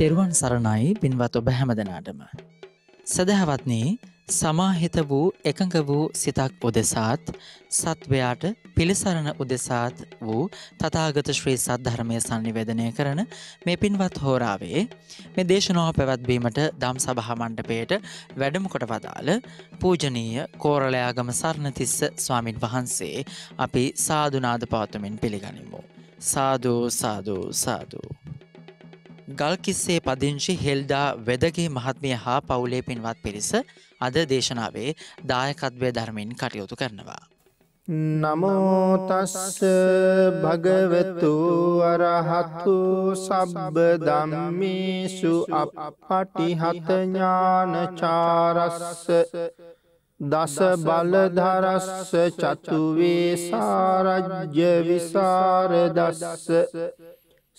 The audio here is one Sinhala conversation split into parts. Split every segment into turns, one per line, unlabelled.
තෙරුවන් සරණයි පින්වත් ඔබ හැමදනාටම. සදහවත්නේ සමාහිත වූ එකඟ වූ සිතක් උදෙසාත් සත්වයාට පිළිසරණ උදෙසාත් වූ තතාගත ශ්‍රී සද්ධර්මය සංනිවේදනය කරන මේ පින්වත් හෝරාවේ මේ දේශනාව පැවැත්වීමට දම් සභහ මණ්ඩපයට වැඩමකොට වදාළ පූජනීය කෝරලයාගම සරණතිස්ස ස්වාමින් වහන්සේ අපි සාධනාද පාතුමින් පිළිගනිමු. සාධූ සාධූ සාධූ. ගල්කිස්සේ පදිංචි හෙල්දා වෙදගේ මහත්මිය හා පවුලේ පින්වත් පිරිස අද දේශනාවේ දායකත්වය ධර්මින් කටයුතු කරනවා. නමෝතස්ස භගවතු අරහතු සබ්බ දම්මිසු අප පටිහතඥානචාරස්ස දස බලධරස්ස චතුවේ සාරජ්‍ය විසාරදස්ස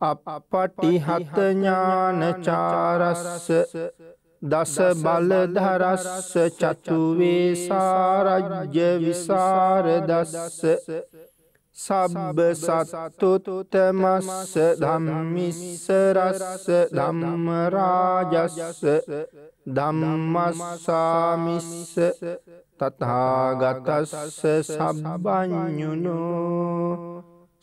අපටිහත ඥානචාරස්ස දස බලධරස්ස චතුවේසාරජ්‍ය විසාරදස්ස සබ්බ සත්තුතුතමස්ස ධම්මිස්සරස්ස ධම්මරාජස්ස ධම්මස්සාමිස්ස තතාගතස්ස සබ්බඥුණෝ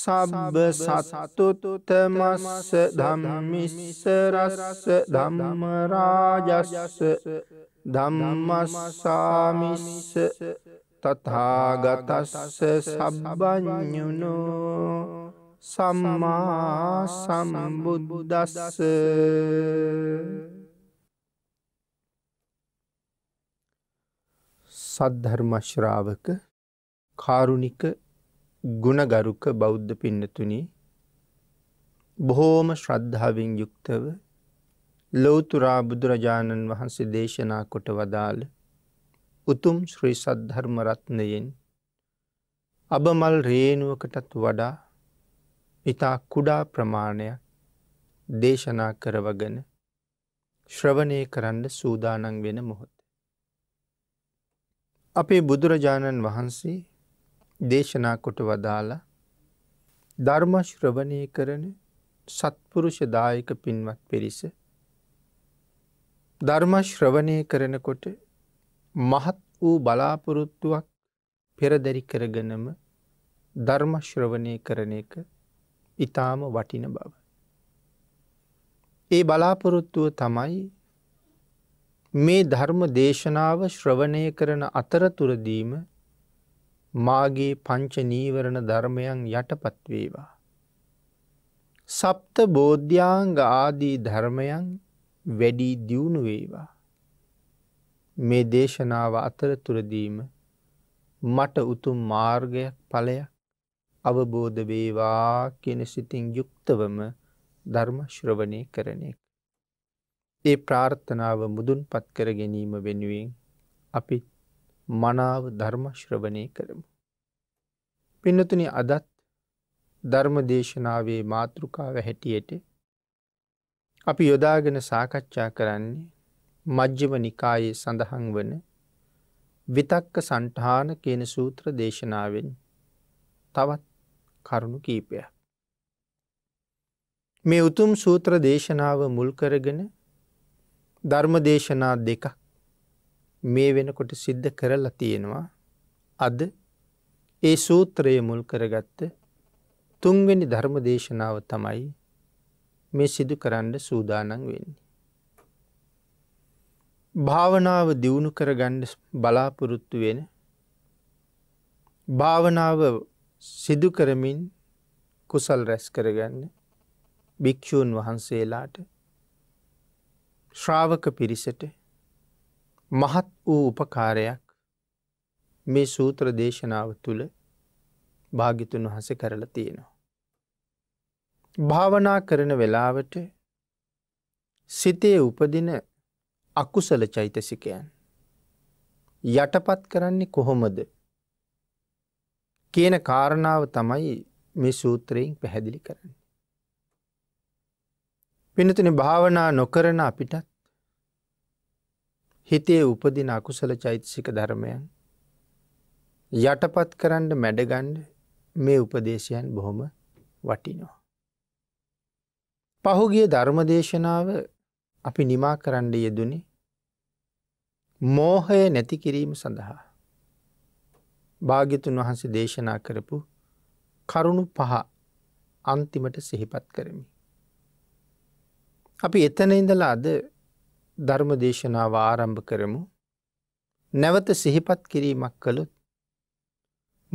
සබ්බ සත්තුතුතමස්ස ධම්මිස්ස රස්ස ධම්මරාජස්ස ධම්මස්සාමිස්ස තථාගතස්ස සබ්බඥුනෝ සම්මා සම්බුද්දස්ස සද්ධර්මශ්‍රාවක කාරුණික ගුණගරුක බෞද්ධ පින්නතුනි බොහෝම ශ්‍රද්ධාවෙන් යුක්තව ලොවතුරා බුදුරජාණන් වහන්සේ දේශනා කොට වදාළ උතුම් ශ්‍රී සද්ධර්මරත්නයෙන් අබමල් රේනුවකටත් වඩා ඉතා කුඩා ප්‍රමාණයක් දේශනා කරවගෙන ශ්‍රවණය කරන්න සූදානන් වෙන මොහොත. අපේ බුදුරජාණන් වහන්සේ දේශනා කොට වදාලා ධර්මශ්‍රවණය කරන සත්පුරුෂදායක පින්වත් පිරිස ධර්මශ්‍රවණය කරනකොට මහත් වූ බලාපොරොත්තුවක් පෙරදැරි කරගනම ධර්මශ්‍රවණය කරන එක ඉතාම වටින බව. ඒ බලාපොරොත්තුව තමයි මේ ධර්ම දේශනාව ශ්‍රවණය කරන අතරතුරදීම මාගේ පංච නීවරණ ධර්මයන් යටපත් වේවා. සප්ත බෝධ්‍යාංග ආදී ධර්මයන් වැඩි දියුණු වේවා. මේ දේශනාව අතර තුරදීම මට උතුම් මාර්ගයක් ඵලයක් අවබෝධ වේවා කෙන සිතින් යුක්තවම ධර්ම ශ්‍රවණය කරන එක. ඒ ප්‍රාර්ථනාව මුදුන් පත්කර ගැනීම වෙනුවෙන් අපිත් මනාව ධර්මශ්‍රවනය කරමු. පින්නතුනි අදත් ධර්ම දේශනාවේ මාතෘකාව හැටියට අපි යොදාගෙන සාකච්ඡා කරන්නේ මජ්්‍යව නිකායේ සඳහන් වන විතක්ක සන්ටහාන කියන සූත්‍ර දේශනාවෙන් තවත් කරුණු කීපයක්. මේ උතුම් සූත්‍ර දේශනාව මුල් කරගෙන ධර්ම දේශනා දෙකක් මේ වෙනකොට සිද්ධ කරලා තියෙනවා අද ඒ සූත්‍රයේ මුල් කරගත්ත තුන්වෙනි ධර්ම දේශනාව තමයි මේ සිදු කරන්න සූදානන් වෙන්නේ. භාවනාව දියුණු කරගණ්ඩ බලාපොරොත්තු වෙන භාවනාව සිදු කරමින් කුසල් රැස් කරගන්න භික්‍ෂූන් වහන්සේලාට ශ්‍රාවක පිරිසට මහත් වූ උපකාරයක් මේ සූත්‍ර දේශනාව තුළ භාගිතුන් වහස කරලා තියෙනවා. භාවනා කරන වෙලාවට සිතේ උපදින අකුසල චෛතසිකයන් යටපත් කරන්නේ කොහොමද කියන කාරණාව තමයි මේ සූත්‍රයෙන් පැහැදිලි කරන්න. පිනතුන භාවනා නොකරන අපිටත් හිතේ උපදින අකුසල චෛතසික ධර්මයන් යටපත් කරන්න මැඩගන්ඩ මේ උපදේශයන් බොහොම වටිනවා. පහුගිය ධර්මදේශනාව අපි නිමා කරන්න යෙදුනි මෝහය නැති කිරීම සඳහා භාගිතුන් වහන්සේ දේශනා කරපු කරුණු පහ අන්තිමට සිහිපත් කරමි. අපි එතන ඉඳලා අද ධර්ම දේශනාව ආරම්භ කරමු නැවත සිහිපත් කිරීමක් කළොත්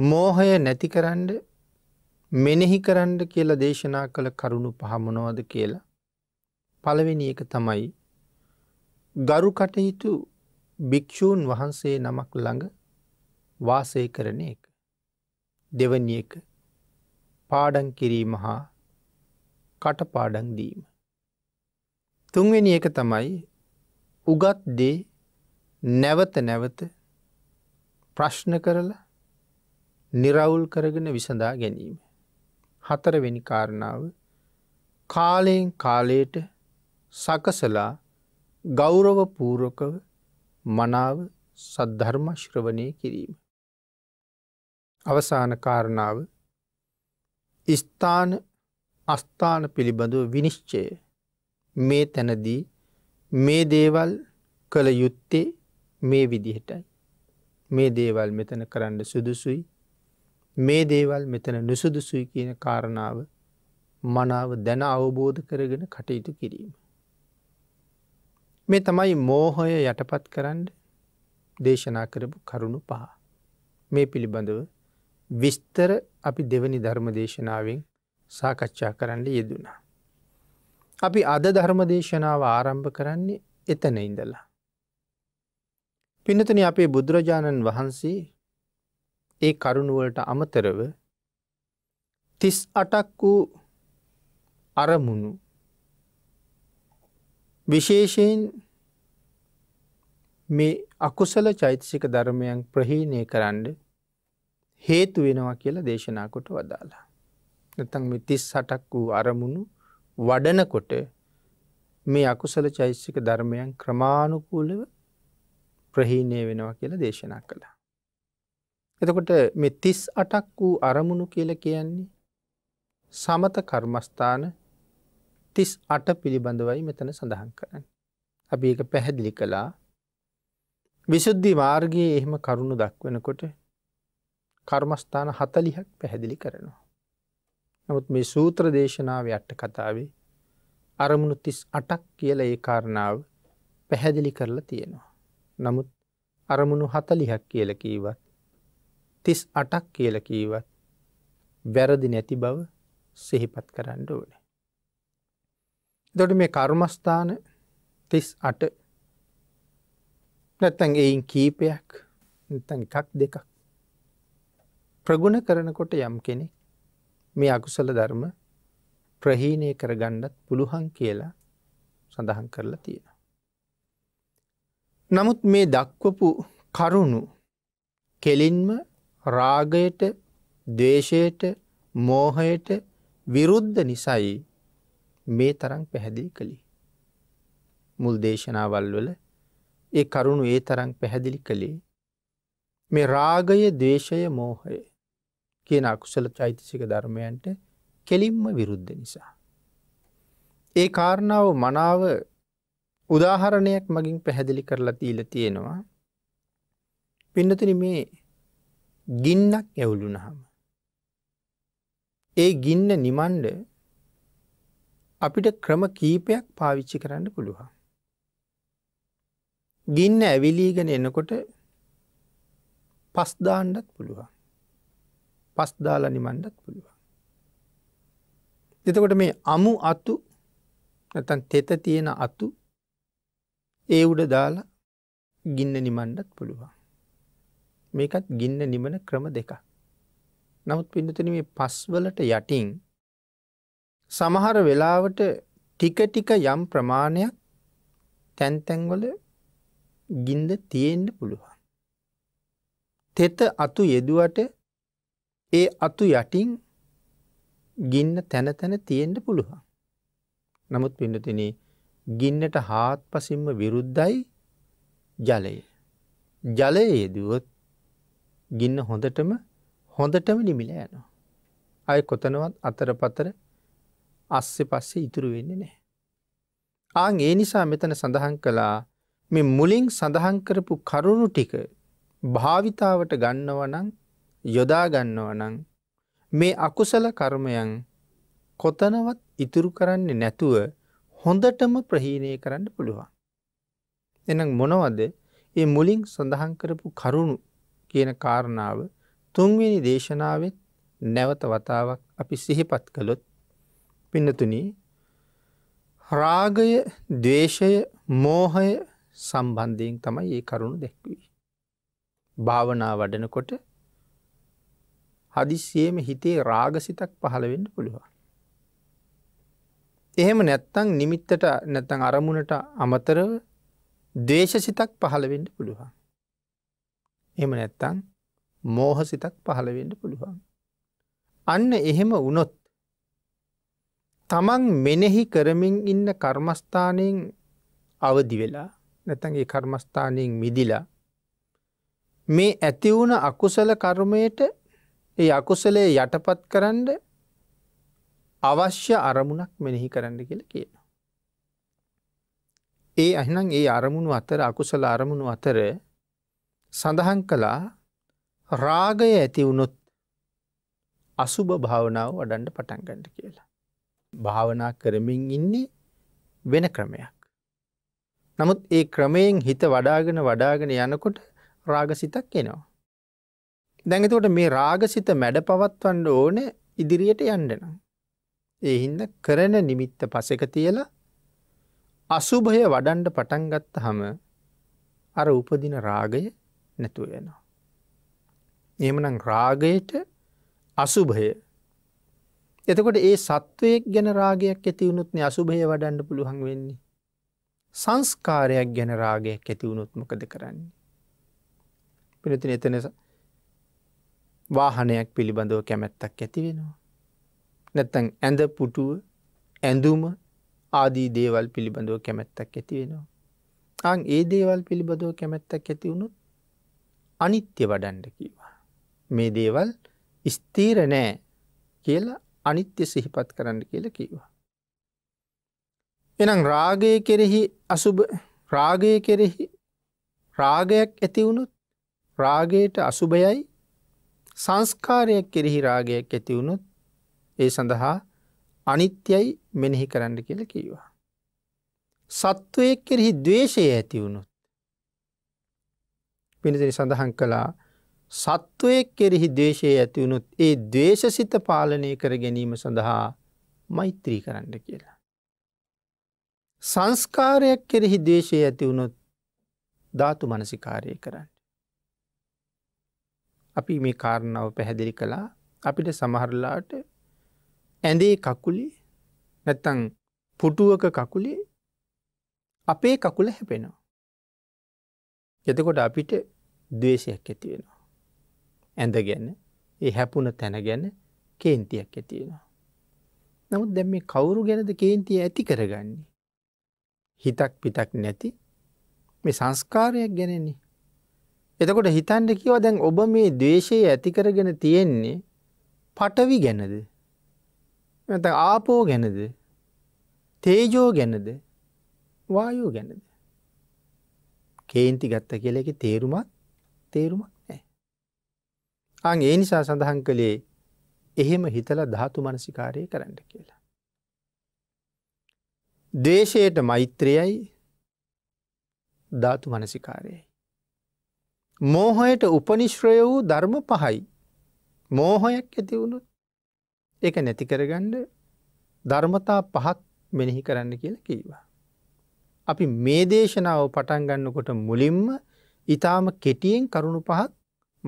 මෝහය නැතිකරන්ඩ මෙනෙහි කරන්ඩ කියල දේශනා කළ කරුණු පහමනොවද කියලා පළවෙනි එක තමයි ගරු කටයුතු භික්‍ෂූන් වහන්සේ නමක් ළඟ වාසය කරන එක දෙවනි එක පාඩන් කිරීම හා කටපාඩන් දීම තුන්වෙනි එක තමයි උගත් දේ නැවත නැවත ප්‍රශ්න කරලා නිරවුල් කරගෙන විසඳා ගැනීම. හතරවෙනි කාරණාව කාලයෙන් කාලයට සකසලා ගෞරව පූරකව මනාව සද්ධර්ම ශ්‍රවණය කිරීම. අවසාන කාරණාව ස්ථාන අස්ථාන පිළිබඳව විනිශ්චය මේ තැනදී මේ දේවල් කළ යුත්තේ මේ විදිහටයි. මේ දේවල් මෙතන කරන්න සුදුසුයි. මේ දේවල් මෙතන නුසුදුසුයි කියන කාරණාව මනාව දැන අවබෝධ කරගෙන කටයුතු කිරීම. මේ තමයි මෝහොය යටපත් කරන්න දේශනා කරපු කරුණු පහ. මේ පිළිබඳව විස්තර අපි දෙවනි ධර්ම දේශනාවෙන් සාකච්ඡා කරන්න යෙදුනා. අපි අද ධර්මදේශනාව ආරම්භ කරන්නේ එතන ඉඳලා. පිනතන අපේ බුදුරජාණන් වහන්සේ ඒ කරුණුවලට අමතරව තිස් අටක් වූ අරමුණු විශේෂයෙන් මේ අකුසල චෛතසික ධර්මයන් ප්‍රහීණය කරන්න හේතු වෙනවා කියලා දේශනා කොට වදාලා. නැතන් මේ තිස් සටක් වූ අරමුණු වඩනකොට මේ අකුසල චෛසික ධර්මයන් ක්‍රමාණුකූලව ප්‍රහීණය වෙනවා කියලා දේශනා කළා. එතකොට මෙ තිස් අටක් වූ අරමුණු කියල කියන්නේ සමත කර්මස්ථාන තිස් අට පිළිබඳවයි මෙතන සඳහන් කරන්න. අපි එක පැහැදිලි කළා විශුද්ධි මාර්ගයේ එහෙම කරුණු දක්වනකොට කර්මස්ථාන හතලිහක් පැහැදිලි කරනවා. නමුත් මේ සූත්‍ර දේශනාව යට කතාවේ අරමුණු තිස් අටක් කියල ඒ කාරණාව පැහැදිලි කරලා තියෙනවා. නමුත් අරමුණු හතලිහක් කියලකීවත් තිස් අටක් කියලකීවත් වැරදි නැති බව සිහිපත් කරන්න ඕන. දොට මේ කර්මස්ථාන තිස් අට නැත්තැන් එයින් කීපයක් නැතන් එකක් දෙකක් ප්‍රගුණ කරනකොට යම් කෙනෙක් මේ අකුසල ධර්ම ප්‍රහීණය කරගණ්ඩත් පුළුහන් කියලා සඳහන් කරලා තියෙන. නමුත් මේ දක්වපු කරුණු කෙලින්ම රාගයට දේශයට මෝහයට විරුද්ධ නිසයි මේ තරම් පැහැදිලි කළි. මුල් දේශනාවල් වල ඒ කරුණු ඒ තරම් පැහැදිලි කළේ මේ රාගය දේශය මෝහයේ කියන අකුසල චෛතසික ධර්මයන්ට කෙලින්ම විරුද්ධ නිසා. ඒ කාරණාව මනාව උදාහරණයක් මගින් පැහැදිලි කරලා තීල තියෙනවා පින්නතින මේ ගින්නක් ඇවුලුනහම. ඒ ගින්න නිමන්ඩ අපිට ක්‍රම කීපයක් පාවිච්චි කරන්න පුළුවන්. ගින්න ඇවිලීගෙන එනකොට පස්දාණ්ඩත් පුළුවන්. පස් දාලා නිමණ්ඩත් පුළුවන්. එතකොට මේ අමු අතු නැතන් තෙත තියෙන අතු ඒ උඩ දාලා ගින්න නිමණ්ඩත් පුළුවන්. මේකත් ගින්න නිමන ක්‍රම දෙක. නමුත් පිඳතන මේ පස්වලට යටින් සමහර වෙලාවට ටික ටික යම් ප්‍රමාණයක් තැන්තැන්වල ගින්ද තියෙන්ඩ පුළුවන්. තෙත අතු යෙදුවට ඒ අතු යටින් ගින්න තැන තැන තියෙන්ට පුළුවන්. නමුත් පිඩතින ගින්නට හාත් පසින්ම විරුද්ධයි ජලය. ජලයේ දුවත් ගින්න හොඳටම හොඳටම නිමිල යනවා. අය කොතනවත් අතර පතර අස්සෙ පස්සේ ඉතුරු වෙන්නේ නෑ. ආං ඒ නිසා මෙතන සඳහන් කළා මෙ මුලින් සඳහන් කරපු කරුණු ටික භාවිතාවට ගන්නවනං යොදාගන්නව නං මේ අකුසල කර්මයන් කොතනවත් ඉතුරු කරන්නේ නැතුව හොඳටම ප්‍රහීණය කරන්න පුළුවන්. එනම් මොනවද ඒ මුලින් සඳහන් කරපු කරුණු කියන කාරණාව තුන්වෙනි දේශනාවත් නැවත වතාවක් අපි සිහිපත් කළොත් පින්නතුනී රාගය දේශය මෝහය සම්බන්ධයෙන් තමයි ඒ කරුණු දැක්වී. භාවනා වඩනකොට හදිස්සියම හිතේ රාගසිතක් පහළවෙන්න පුළුවන්. එහෙම නැත්තං නිමිත්තට නැතං අරමුණට අමතරව දේශසිතක් පහළවෙන්න පුළුවන්. එම නැත්තං මෝහසිතක් පහළවෙන්න පුළුවන්. අන්න එහෙම වනොත් තමන් මෙනෙහි කරමින් ඉන්න කර්මස්ථානයෙන් අවදි වෙලා නැතන්ගේ කර්මස්ථානයෙන් මිදිලා මේ ඇතිවුණ අකුසල කර්මයට ඒ අකුසලේ යටපත් කරන්න අවශ්‍ය අරමුණක් මෙනෙහි කරන්න කියල කියන. ඒ අහිනම් ඒ අරමුණු අතර අකුසල අරමුණු අතර සඳහන් කළා රාගය ඇති වුණොත් අසුභ භාවනාව වඩන්ඩ පටන්ගඩ කියලා. භාවනා කරමින් ඉන්නේ වෙන ක්‍රමයක්. නමුත් ඒ ක්‍රමයෙන් හිත වඩාගෙන වඩාගෙන යනකොට රාගසිතක් එනවා. දැඟතකොට මේ රාගසිත මැඩ පවත්වන්න ඕන ඉදිරියට යන්ඩනම්. එහින්ද කරන නිමිත්ත පසෙක තියල අසුභය වඩන්ඩ පටන්ගත්ත හම අර උපදින රාගය නැතුවෙනවා. එමනම් රාගයට අසුභය එතකොට ඒ සත්වයක් ගැන රාගයක් ඇතිවුණුත්න අසුභය වඩන්න පුළුවන් වෙන්නේ. සංස්කාරයක් ගැන රාගයක් ඇතිවුණුත් මොකද කරන්නේ. පිනතින එතන වාහනයක් පිළිබඳව කැමැත්තක් ඇතිවෙනවා. නැත්තැන් ඇඳ පුටුව ඇඳුම ආදී දේවල් පිළිබඳව කැමැත්තක් ඇතිවෙනවා. අං ඒ දේවල් පිළිබඳව කැමැත්තක් ඇතිවුණුත් අනිත්‍ය වඩන්ඩ කීවා. මේ දේවල් ස්තීර නෑ කියලා අනිත්‍ය සිහිපත් කරන්න කියලා කීවා. එනම් රාගය කෙරෙහි අසුභ රාගය කෙරෙහි රාගයක් ඇතිවුණුත් රාගයට අසුභයයි සංස්කාරයක් කෙරෙහි රාගයක් ඇතිවුණුත් ඒ සඳහා අනිත්‍යයි මෙනෙහි කරන්න කියල කීවා. සත්වයක් කෙරෙහි දවේශය ඇතිවුණුත්. පිනිදිරි සඳහන් කළා සත්වයක් කෙරෙහි දේශය ඇතිවුණුත් ඒ දේශසිත පාලනය කර ගැනීම සඳහා මෛත්‍රී කරන්න කියලා. සංස්කාරයක් කෙරෙහි දේශය ඇතිවුණොත් ධාතු මනසිකාරය කරන්න. අපි මේ කාරණාව පැහැදිලි කළා අපිට සමහරලාට ඇඳේ කකුලි නැත්තං පුටුවක කකුලේ අපේ කකුල හැපෙනවා. එතකොට අපිට දවේශයක් ඇතිවෙනවා. ඇඳ ගැන ඒ හැපුණ තැන ගැන කේන්තියක් ඇතියෙනවා. නමුත් දැම් මේ කවුරු ගැනද කේන්තිය ඇති කරගන්නේ. හිතක් පිටක් නැති මේ සංස්කාරයක් ගැනෙන්නේ එතකොට හිතන්ට කිව දැන් ඔබ මේ දේශය ඇතිකරගෙන තියෙන්නේ පටවි ගැනද. ඇත ආපෝ ගැනද. තේජෝ ගැනද වායෝ ගැනද. කේන්ති ගත්ත කියල එක තේරුමත් තේරුමක් නෑ. අං ඒ නිසා සඳහන් කළේ එහෙම හිතල ධාතු මනසිකාරය කරන්න කියලා. දේශයට මෛත්‍රයයි ධාතු මනසිකාරයයි. මෝහයට උපනිශ්‍රය වූ ධර්ම පහයි. මෝහයක් ඇතිවුණු එක නැති කරගණ්ඩ ධර්මතා පහක් මෙනෙහි කරන්න කියලා කීවා. අපි මේ දේශනාව පටන් ගන්නකොට මුලින්ම ඉතාම කෙටියෙන් කරුණු පහක්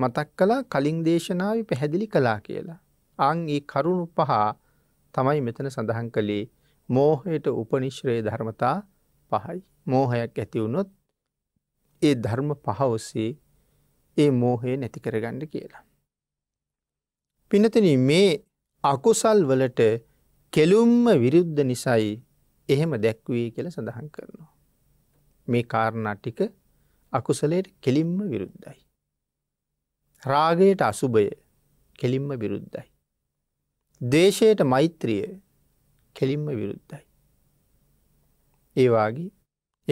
මතක් කලා කලින් දේශනාව පැහැදිලි කලා කියලා. අං ඒ කරුණු පහ තමයි මෙතන සඳහන් කළේ මෝහයට උපනිශ්‍රයේ ධර්මතා පහයි. මෝහයක් ඇතිවුණොත් ඒ ධර්ම පහ ඔස්සේ ඒ මෝහය නැති කරගන්න කියලා. පිනතන මේ අකුසල් වලට කෙලුම්ම විරුද්ධ නිසයි එහෙම දැක්වී කියල සඳහන් කරනවා. මේ කාරණටික අකුසලයට කෙලින්ම විරුද්ධයි. රාගයට අසුභය කෙලින්ම විරුද්ධයි. දේශයට මෛත්‍රිය කෙලින්ම විරුද්ධයි. ඒවාගේ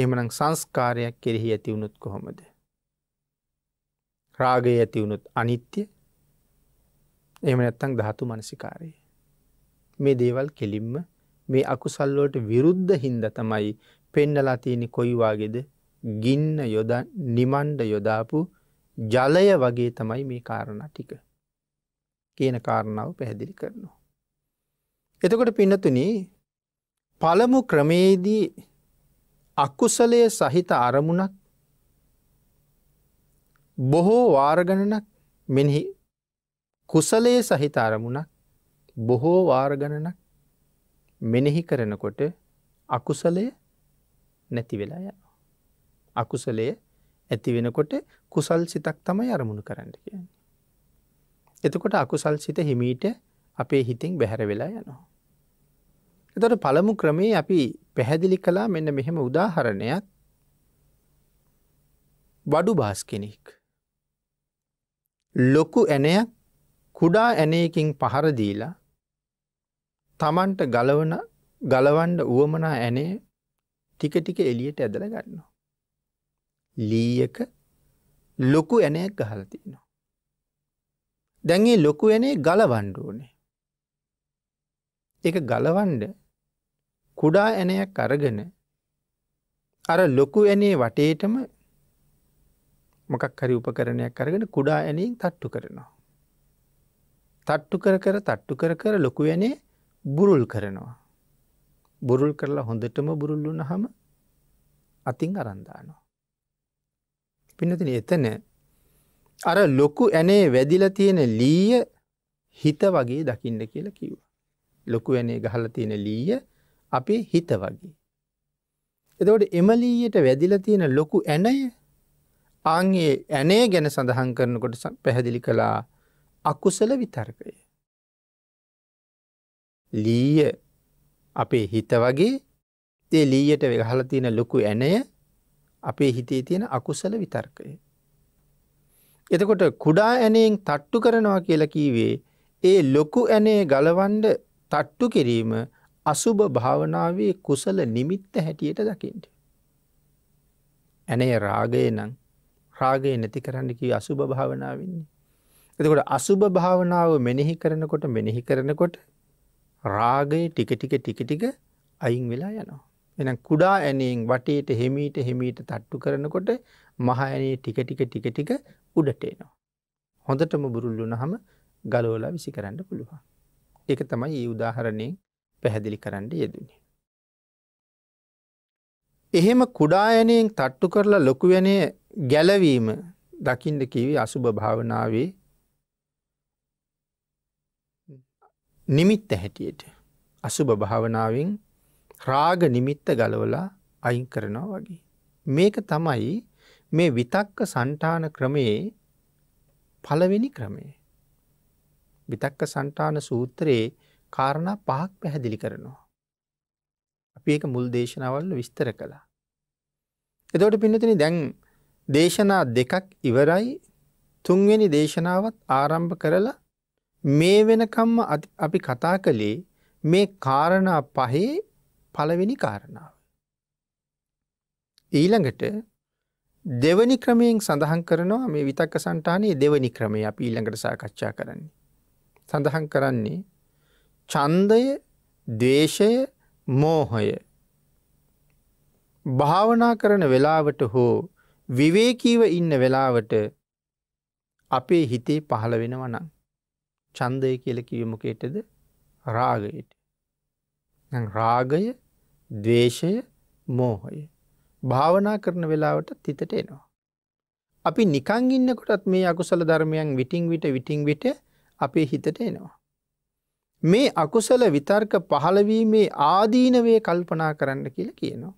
එහමනම් සංස්කාරයක් කෙරෙහි ඇතිවුණුත් කොහොමද. රාගය ඇතිවුණුත් අනිත්‍ය එම නැත්තං ධාතු මනසිකාරය. මේ දේවල් කෙලින්ම මේ අකුසල්ලෝට විරුද්ධ හින්ද තමයි පෙන්නලාතියනි කොයිවාගෙද ගින්න යොද නිමන්ඩ යොදාපු ජලය වගේ තමයි මේ කාරණ ටික කියන කාරණාව පැහැදිලි කරනවා. එතකොට පින්නතුන පළමු ක්‍රමේදී අක්කුසලය සහිත අරමුණක් බොහෝ වාර්ගණනක් මෙහි කුසලයේ සහිත අරමුණක් බොහෝ වාර්ගණනක් මෙනෙහි කරනකොට අකුසලය නැති වෙලා යන. අකුසලය ඇති වෙනකොට කුසල් සිතක් තමයි අරමුණු කරන්න කියන්නේ. එතකොට අකුසල් සිත හිමීට අපේ හිතින් බැහැර වෙලා යනවා. එතට පළමු ක්‍රමේ අපි පැහැදිලි කලා මෙන්න මෙහෙම උදාහරණයක් බඩු බාස් කෙනෙක්. ලොකු ඇනයක් කුඩා ඇනයකින් පහරදීලා තමන්ට ගලවන ගලවන්ඩ වුවමනා ඇනේ ටික ටික එලියට ඇදල ගන්නවා. ලීයක ලොකු ඇනයක් ගහලතිනවා. දැන්ගේ ලොකු ඇනේ ගලවන්ඩ ඕනේ. එක ගලවන්ඩ කුඩා ඇනයක් අරගෙන අර ලොකු ඇනේ වටේටම මොකක් හරි උපකරණයක් කරගෙන කුඩා ඇනින් තට්ටු කරනවා. තට්ටු කර කර තට්ටු කර කර ලොකු ඇනේ බුරුල් කරනවා. බුරුල් කරලා හොඳටම බුරුල්ලුන හම අතින් අරන්දානවා. පිනතින එතන අර ලොකු ඇනේ වැදිල තියෙන ලීය හිත වගේ දකිින්ඩ කියලා කිව්ව. ලොකු ඇනේ ගහල තියෙන ලීය අපේ හිත වගේ. එතවට එමලීයට වැදිල තියෙන ලොකු ඇනය ආන්ගේ ඇනේ ගැන සඳහන් කරනකොට පැහැදිලි කළා අකුසල විතර්කය. ලීය අපේ හිත වගේ තේ ලීයට වෙහල තියෙන ලොකු ඇනය අපේ හිතේ තියෙන අකුසල විතර්කය. එතකොට කුඩා ඇනයෙන් තට්ටු කරනවා කියලා කීවේ ඒ ලොකු ඇනේ ගලවන්ඩ තට්ටු කිරීම අසුභ භාවනාවේ කුසල නිමිත්ත හැටියට දකිින්ට. ඇනේ රාගය නම් රාගය නැති කරන්න කිය අසුභ භාවනාවන්නේ. එතකොට අසුභ භාවනාව මෙනෙහි කරනකොට මෙනෙහි කරනකොට රාගයේ ටික ටික ටික ටික අයින් වෙලා යනවා. එන කුඩා ඇනයෙන් වටේට හෙමීට හෙමීට තට්ටු කරනකොට මහඇනේ ටික ටික ටික ටික උඩට එනවා. හොඳටම බුරුල්ලු නහම ගලෝලා විසි කරන්න පුළුවන්. එක තමයි ඒ උදාහරණයෙන් පැහැදිලි කරන්න යෙදනේ. එහෙම කුඩායනයෙන් තට්ටු කරලා ලොකුවනේ ගැලවීම දකිින්ද කිවි අසුභ භාවනාවේ නිමිත්ත හැටියට අසුභ භාවනාවෙන් රාග නිමිත්ත ගලවලා අයින් කරනවා වගේ. මේක තමයි මේ විතක්ක සන්ටාන ක්‍රමයේ පළවෙනි ක්‍රමේ. විතක්ක සන්ටාන සූත්‍රයේ කාරණ පහක් පැහැදිලි කරනවා. අපි ඒක මුල් දේශනවල්ල විස්තර කළා. එතවට පින්නතින දැන් දේශනා දෙකක් ඉවරයි තුන්වෙනි දේශනාවත් ආරම්භ කරලා මේ වෙනකම්ම අපි කතා කළේ මේ කාරණා පහේ පළවෙනි කාරණාව. ඊළඟට දෙවනි ක්‍රමයෙන් සඳහන් කරනවා මේ විතක්ක සන්ටානයේ දෙවනි ක්‍රමය අප ඊළඟට සාකච්ඡා කරන්නේ. සඳහන් කරන්නේ චන්දය දේශය මෝහය. භාවනා කරන වෙලාවට හෝ විවේකීව ඉන්න වෙලාවට අපේ හිතේ පහළ වෙනවනම් චන්දය කියල කිවමකේටද රාගයට. රාගය දවේශය මෝහය. භාවනා කරන වෙලාවට තිතට එනවා. අපි නිකං ඉන්නකොටත් මේ අකුසල ධර්මයන් විටිං විට විටිං විට අපේ හිතට එනවා. මේ අකුසල විතර්ක පහළවීමේ ආදීනවේ කල්පනා කරන්න කියල කියනවා.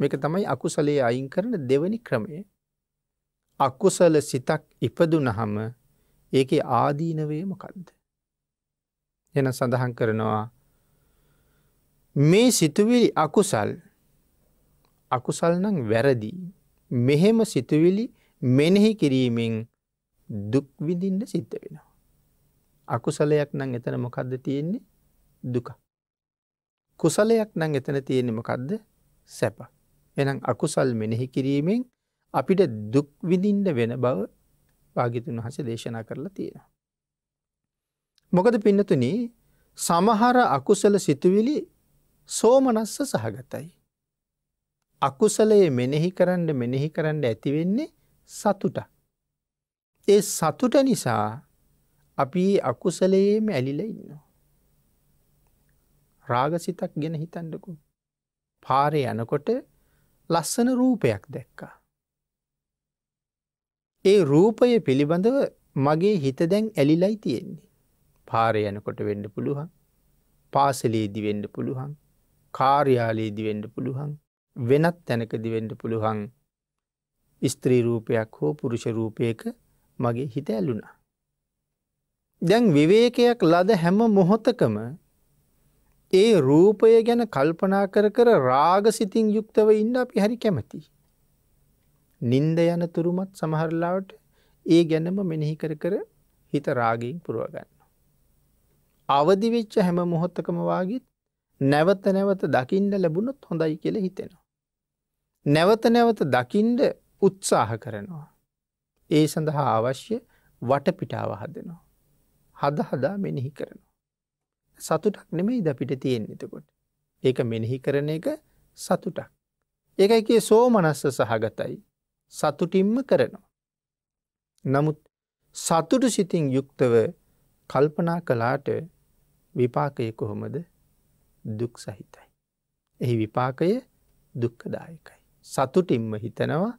මේක තමයි අකුසලයේ අයින් කරන දෙවනි ක්‍රමය. අකුසල සිතක් ඉපදුනහම ඒක ආදීනවේ මොකක්ද. එන සඳහන් කරනවා මේ සිතුවිලි අකුසල් අකුසල්නං වැරදි මෙහෙම සිතුවිලි මෙනෙහි කිරීමෙන් දුක්විඳින්න සිද්ධ වෙනවා. අකුසලයක් නං එතන මොකක්ද තියෙන්නේ දුක. කුසලයක් නං එතන තියෙනෙ මොකක්ද සැපක්. එනම් අකුසල් මෙනෙහි කිරීමෙන් අපිට දුක් විඳින්ට වෙන බව පාගිතුන් වහස දේශනා කරලා තියෙන. මොකද පින්නතුන සමහර අකුසල සිතුවිලි සෝමනස්ස සහගතයි. අකුසලයේ මෙනෙහි කරන්න මෙනෙහි කරන්න ඇතිවෙන්නේ සතුට. ඒ සතුට නිසා අපි අකුසලයේම ඇලිල ඉන්නවා. රාගසිතක් ගෙන හිතන්නකු. පාරය යනකොට ලස්සන රූපයක් දැක්කා. ඒ රූපය පිළිබඳව මගේ හිත දැන් ඇලිලයි තියෙන්නේ. පාරයනකොට වෙන්න පුළුවන්. පාසලේදි වෙන්න පුළුවන්. කාර්යාලයේදි වෙන්න පුළුවන්. වෙනත් තැනකදි වෙන්න පුළුවන්. ස්ත්‍රී රූපයක් හෝ පුරුෂ රූපයක මගේ හිත ඇලුනා. දැන් විවේකයක් ලද හැම මොහොතකම ඒ රූපය ගැන කල්පනා කර කර රාග සිතින් යුක්තව ඉන්න අපි හරි කැමති. නින්ද යන තුරුමත් සමහරලාවට ඒ ගැනම මෙනෙහි කර කර හිත රාගයෙන් පුරුවගන්න. අවදිවිච්ච හැම මොහොත්තකම වගේත් නැවත නැවත දකිින්ඩ ලැබුණොත් හොඳයි කියල හිතෙනවා. නැවත නැවත දකිින්ඩ උත්සාහ කරනවා. ඒ සඳහා අවශ්‍ය වටපිටාව හදනවා. හද හදා මෙනෙහි කරනවා. සතුටක් නෙමයි දපිට තියෙන් එතකොට. ඒක මෙනෙහි කරන එක සතුටක්. ඒකයි කිය සෝ මනස්ස සහගතයි සතුටින්ම කරනවා. නමුත් සතුට සිතින් යුක්තව කල්පනා කලාට විපාකය කොහොමද දුක් සහිතයි. එහි විපාකය දුක්කදායකයි. සතුටින්ම හිතනවා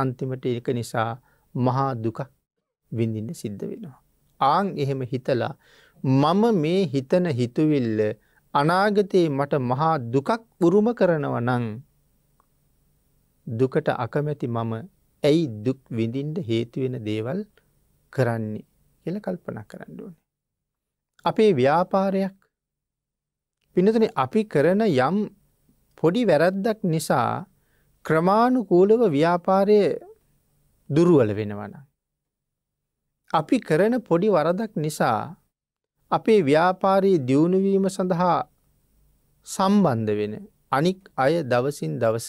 අන්තිමට ඒක නිසා මහා දුක විඳින්න සිද්ධ වෙනවා. ආං එහෙම හිතලා මම මේ හිතන හිතුවිල්ල අනාගතයේ මට මහා දුකක් උරුම කරනව නං. දුකට අකමැති මම ඇයි දුක් විඳින්ට හේතුවෙන දේවල් කරන්නේ කියල කල්පන කරන්න ඕන. අපේ ව්‍යාපාරයක් පිනතන අපි කරන යම් පොඩි වැරද්දක් නිසා ක්‍රමානුකූලව ව්‍යාපාරය දුරුවල වෙනවන. අපි කරන පොඩි වරදක් නිසා අපේ ව්‍යාපාරයේ දියුණුවීම සඳහා සම්බන්ධ වෙන අනික් අය දවසින් දවස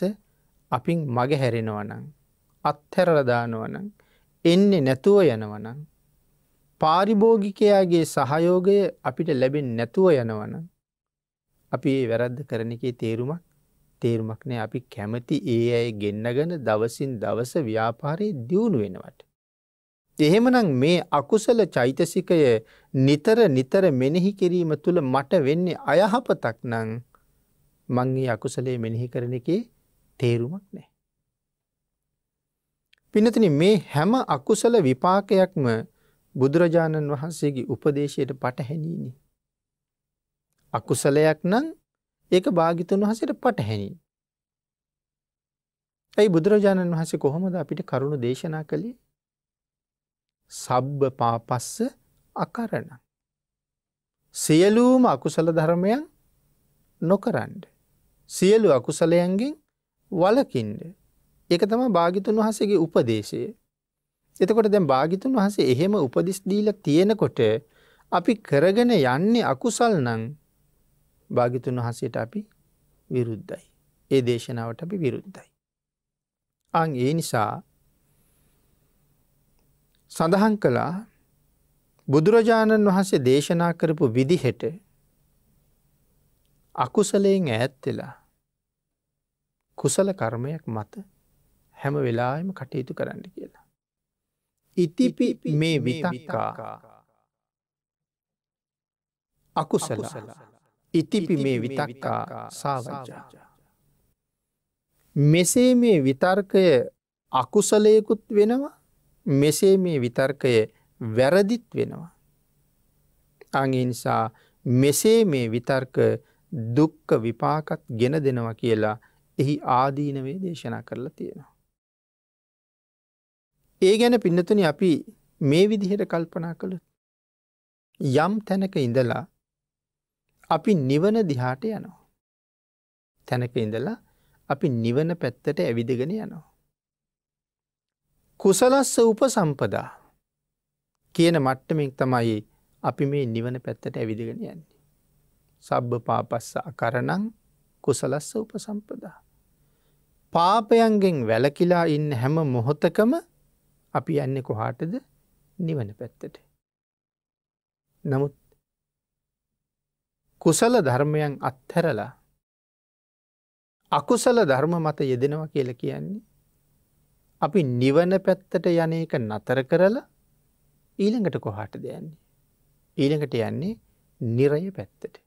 අපින් මග හැරෙනවනං. අත්හැරලදානවනං එන්නේ නැතුව යනවනං. පාරිභෝගිකයාගේ සහයෝගය අපිට ලැබෙන් නැතුව යනවනං. අපි ඒ වැරද්ද කරන එකේ තේරුමක් තේරුමක්නය අපි කැමති ඒ අය ගෙන්න්නගන දවසින් දවස ව්‍යාපාරයේ දියුණු වෙනවට. එහෙමනම් මේ අකුසල චෛතසිකය නිතර නිතර මෙනෙහි කිරීම තුළ මට වෙන්නේ අයහපතක් නං මංගේ අකුසලේ මෙනෙහි කරන එකේ තේරුමක් නෑ. පිනතින මේ හැම අකුසල විපාකයක්ම බුදුරජාණන් වහන්සේගේ උපදේශයට පටහැනීනි. අකුසලයක් නම් ඒක භාගිතුන් වහසට පටහැනී. ඇයි බුදුරජාණන් වහසේ කොහොමද අපිට කරුණු දේශනා කළේ සබ්බ පාපස්ස අකරණ. සියලූම අකුසල ධර්මයන් නොකරන්ඩ. සියලු අකුසලයන්ගෙන් වලකින්ඩ. එක තම භාගිතුන් වහසගේ උපදේශය. එතකොට දැ භාගිතුන් වහසේ එහෙම උපදිස් දීල තියෙනකොට අපි කරගෙන යන්නේ අකුසල් නං භාගිතුන් වහසට අපි විරුද්ධයි. ඒ දේශනාවට අපි විරුද්ධයි. අං ඒ නිසා සඳහන් කලා බුදුරජාණන් වහන්සේ දේශනා කරපු විදිහෙට අකුසලයෙන් ඈත් වෙලා කුසල කර්මයක් මත හැම වෙලාම කටයුතු කරන්න කියලා. ඉතිපි මේ විතක්කා අකුසල ඉතිපි මේ විතක්කා සාවජා. මෙසේ මේ විතර්කය අකුසලයකුත් වෙනවා මෙසේ මේ විතර්කය වැරදිත් වෙනවා. අගේ නිසා මෙසේ මේ විතර්ක දුක්ක විපාකත් ගෙන දෙනවා කියලා එහි ආදීනවේ දේශනා කරලා තියෙනවා. ඒ ගැන පින්නතුන අපි මේ විදිහට කල්පනා කළ යම් තැනක ඉඳලා අපි නිවන දිහාට යනවා. තැනක ඉඳලා අපි නිවන පැත්තට ඇවිදගෙන යනවා. කුසලස්ස උප සම්පදා කියන මට්ටමෙක් තමයි අපි මේ නිවන පැත්තට ඇවිදිගෙන යන්නේ. සබ්භ පාපස්ස අකරණං කුසලස්ස උපසම්පදා. පාපයන්ගෙන් වැලකිලා ඉන්න හැම මොහොතකම අපි යන්න කොහාටද නිවන පැත්තට. නමුත් කුසල ධර්මයන් අත්හැරලා අකුසල ධර්ම මත යෙදෙනවා කියල කියන්නේ. අපි නිවන පැත්තට යන එක නතර කරලා ඊළඟට කොහටද යන්නේ. ඊළඟට යන්නේ නිරය පැත්තට.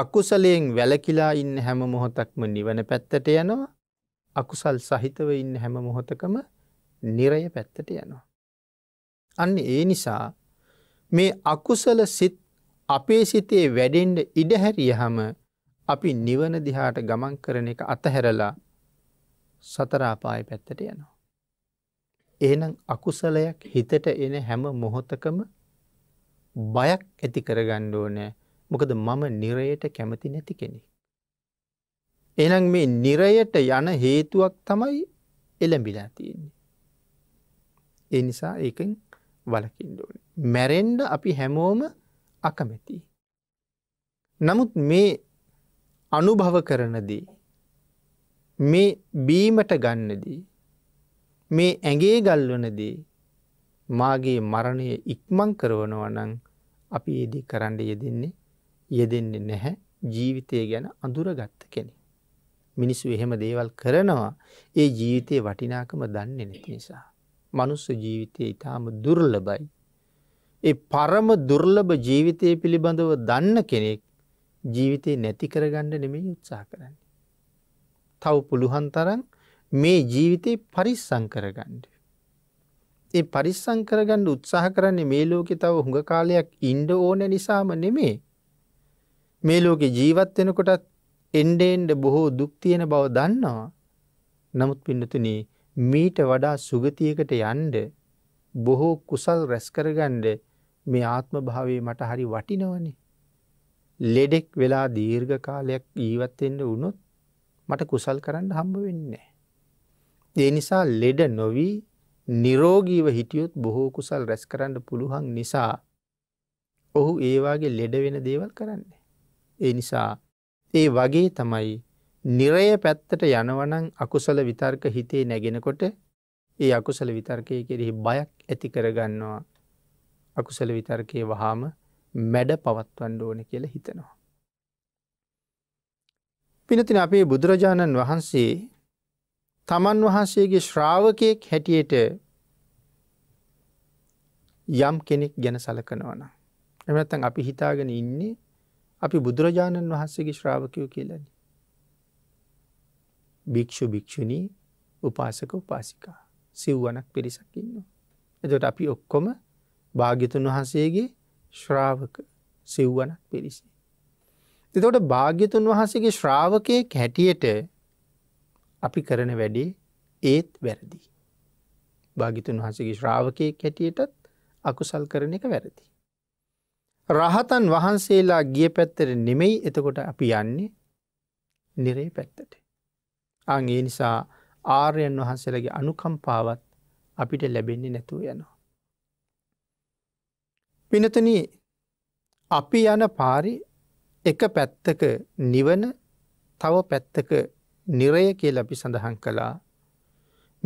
අකුසලයෙන් වැලකිලා ඉන්න හැම මොහොතක්ම නිවන පැත්තට යනවා අකුසල් සහිතව ඉන්න හැම මොහොතකම නිරය පැත්තට යනවා. අන්න ඒ නිසා මේ අකුසල සිත් අපේ සිතේ වැඩෙන්ඩ ඉඩහැරියහම අපි නිවන දිහාට ගමන් කරන එක අතහැරලා සතරාපාය පැත්තට යනවා. එහෙනම් අකුසලයක් හිතට එන හැම මොහොතකම බයක් ඇති කරගන්න ඕනෑ මොකද මම නිරයට කැමති නැති කෙනෙක්. එනම් මේ නිරයට යන හේතුවක් තමයි එළඹිලා තියෙන්නේ. ඒ නිසා ඒකෙන් වලකින්ඩෝන. මැරෙන්ඩ අපි හැමෝම අකමැති. නමුත් මේ අනුභව කරනදී මේ බීමට ගන්නදී මේ ඇගේ ගල්වනදේ මාගේ මරණය ඉක්මං කරවනවනං අපි ඒදී කරන්න යෙදෙන්නේ යෙදෙන්නේ නැහැ ජීවිතය ගැන අඳුරගත්ත කෙනෙ. මිනිස්සු එහෙම දේවල් කරනවා ඒ ජීවිතයේ වටිනාකම දන්නේ නැති නිසා. මනුස්ස ජීවිතය ඉතාම දුර්ලබයි. ඒ පරම දුර්ලභ ජීවිතය පිළිබඳව දන්න කෙනෙක් ජීවිතය නැති කරගන්න නෙමෙයි උත්සා කරන්නේ. තව පුළහන් තරන් මේ ජීවිතේ පරිස්සම් කරගන්න. ඒ පරිස්සම් කරගන්න උත්සාහ කරන්නේ මේ ලෝකෙ තව හුඟ කාලයක් ඉන්න ඕන නිසාම නෙමේ. මේ ලෝකෙ ජීවත් වෙනකොටත් එන්ඩ එන්ඩ බොහෝ දුක් තියෙන බව දන්නවා. නමුත් පින්නතුනේ මීට වඩා සුගතියකට යන්ඩ බොහෝ කුසල් රැස්කරගන්ඩ මේ ආත්ම භාවේ මට හරි වටිනවනේ. ලෙඩෙක් වෙලා දීර්ඝ කාලයක් ජීවත්වෙන්ට වුණොත් මට කුසල් කරන්න හම්බ වෙන්නේ. ඒ නිසා ලෙඩ නොවී නිරෝගීව හිටියොත් බොහෝ කුසල් රැස් කරන්න පුළුවන් නිසා ඔහු ඒවාගේ ලෙඩ වෙන දේවල් කරන්නේ. ඒ නිසා ඒ වගේ තමයි නිරය පැත්තට යනවනං අකුසල විතර්ක හිතේ නැගෙනකොට ඒ අකුසල විතර්කය කෙරෙහි බයක් ඇති කරගන්නවා අකුසල විතර්කය වහාම මැඩ පවත්වන්ඩ ඕන කියල හිතනවා. පිනතින අපේ බුදුරජාණන් වහන්සේ තමන් වහන්සේගේ ශ්‍රාවකයෙක් හැටියට යම් කෙනෙක් ගැන සලකනවන. එමත්තන් අපි හිතාගෙන ඉන්නේ අපි බුදුරජාණන් වහන්සේගේ ශ්‍රාවකයෝ කියලන. භික්‍ෂු භික්‍ෂුණී උපාසක උපාසිකා සිව්ුවනක් පිරිසක් ඉන්න. එදට අපි ඔක්කොම භාග්‍යතුන් වහන්සේගේ ශ්‍රාවක සිව්ුවනක් පිරිසි. එතකොට භාග්‍යතුන් වහන්සේගේ ශ්‍රාවකය හැටියට අපි කරන වැඩේ ඒත් වැරදි. භාගිතුන් වහසගේ ශ්‍රාවකය කැටියටත් අකුසල් කරන එක වැරදි. රහතන් වහන්සේලා ගිය පැත්තර නෙමෙයි එතකොට අපි යන්නේ නිරේ පැත්තට. අං ඒ නිසා ආර්යන් වහන්සේලගේ අනුකම්පාවත් අපිට ලැබෙන්නේ නැතුව යනවා. පිනතන අපි යන පාරි එක පැත්තක නිවන තව පැත්තක නිරය කිය ලපි සඳහන් කළා.